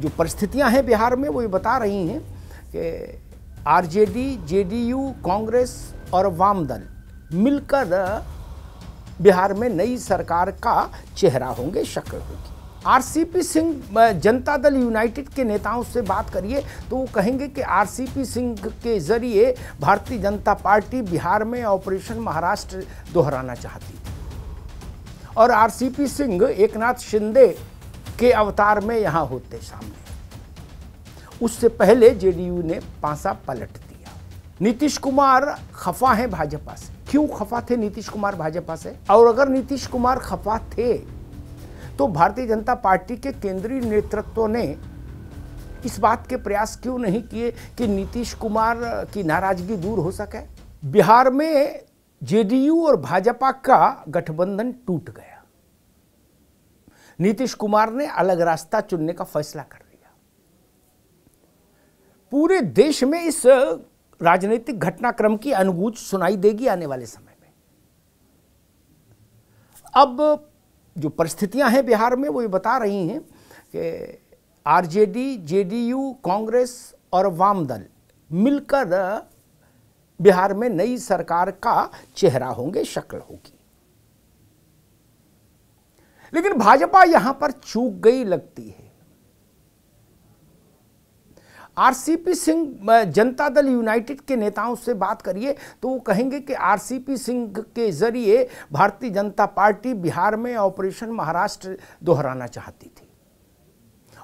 जो परिस्थितियां हैं बिहार में वो ये बता रही हैं कि आरजेडी जेडीयू कांग्रेस और वामदल मिलकर बिहार में नई सरकार का चेहरा होंगे शक्ल होगी आरसीपी सिंह जनता दल यूनाइटेड के नेताओं से बात करिए तो वो कहेंगे कि आरसीपी सिंह के जरिए भारतीय जनता पार्टी बिहार में ऑपरेशन महाराष्ट्र दोहराना चाहती और आरसीपी सिंह एक नाथ शिंदे के अवतार में यहां होते सामने उससे पहले जेडीयू ने पांसा पलट दिया नीतीश कुमार खफा हैं भाजपा से क्यों खफा थे नीतीश कुमार भाजपा से और अगर नीतीश कुमार खफा थे तो भारतीय जनता पार्टी के केंद्रीय नेतृत्व ने इस बात के प्रयास क्यों नहीं किए कि नीतीश कुमार की नाराजगी दूर हो सके बिहार में जेडीयू और भाजपा का गठबंधन टूट गया नीतीश कुमार ने अलग रास्ता चुनने का फैसला कर लिया पूरे देश में इस राजनीतिक घटनाक्रम की अनगूंज सुनाई देगी आने वाले समय में अब जो परिस्थितियां हैं बिहार में वो ये बता रही हैं कि आरजेडी जेडीयू कांग्रेस और वामदल मिलकर बिहार में नई सरकार का चेहरा होंगे शक्ल होगी लेकिन भाजपा यहां पर चूक गई लगती है आरसीपी सिंह जनता दल यूनाइटेड के नेताओं से बात करिए तो वो कहेंगे कि आरसीपी सिंह के जरिए भारतीय जनता पार्टी बिहार में ऑपरेशन महाराष्ट्र दोहराना चाहती थी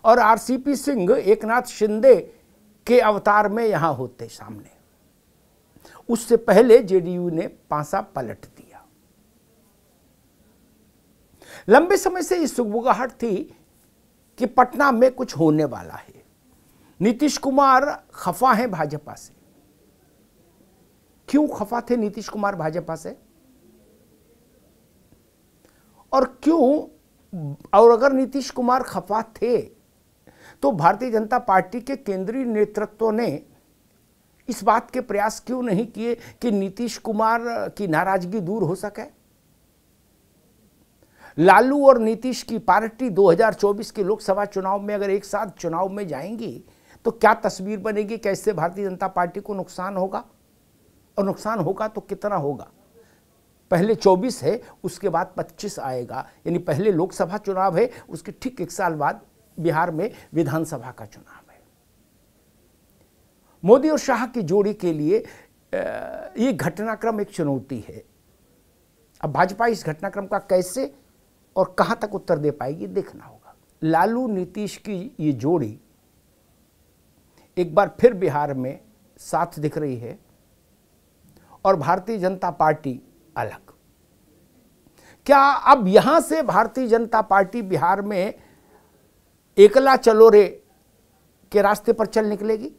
और आरसीपी सिंह एकनाथ शिंदे के अवतार में यहां होते सामने उससे पहले जेडीयू ने पांसा पलट दिया लंबे समय से इस सुगबुगाहट थी कि पटना में कुछ होने वाला है नीतीश कुमार खफा हैं भाजपा से क्यों खफा थे नीतीश कुमार भाजपा से और क्यों और अगर नीतीश कुमार खफा थे तो भारतीय जनता पार्टी के केंद्रीय नेतृत्व ने इस बात के प्रयास क्यों नहीं किए कि नीतीश कुमार की नाराजगी दूर हो सके लालू और नीतीश की पार्टी 2024 के लोकसभा चुनाव में अगर एक साथ चुनाव में जाएंगी तो क्या तस्वीर बनेगी कैसे भारतीय जनता पार्टी को नुकसान होगा और नुकसान होगा तो कितना होगा पहले 24 है उसके बाद 25 आएगा यानी पहले लोकसभा चुनाव है उसके ठीक एक साल बाद बिहार में विधानसभा का चुनाव है मोदी और शाह की जोड़ी के लिए ये घटनाक्रम एक चुनौती है अब भाजपा इस घटनाक्रम का कैसे और कहाँ तक उत्तर दे पाएगी देखना होगा लालू नीतीश की ये जोड़ी एक बार फिर बिहार में साथ दिख रही है और भारतीय जनता पार्टी अलग क्या अब यहां से भारतीय जनता पार्टी बिहार में एकला चलो रे के रास्ते पर चल निकलेगी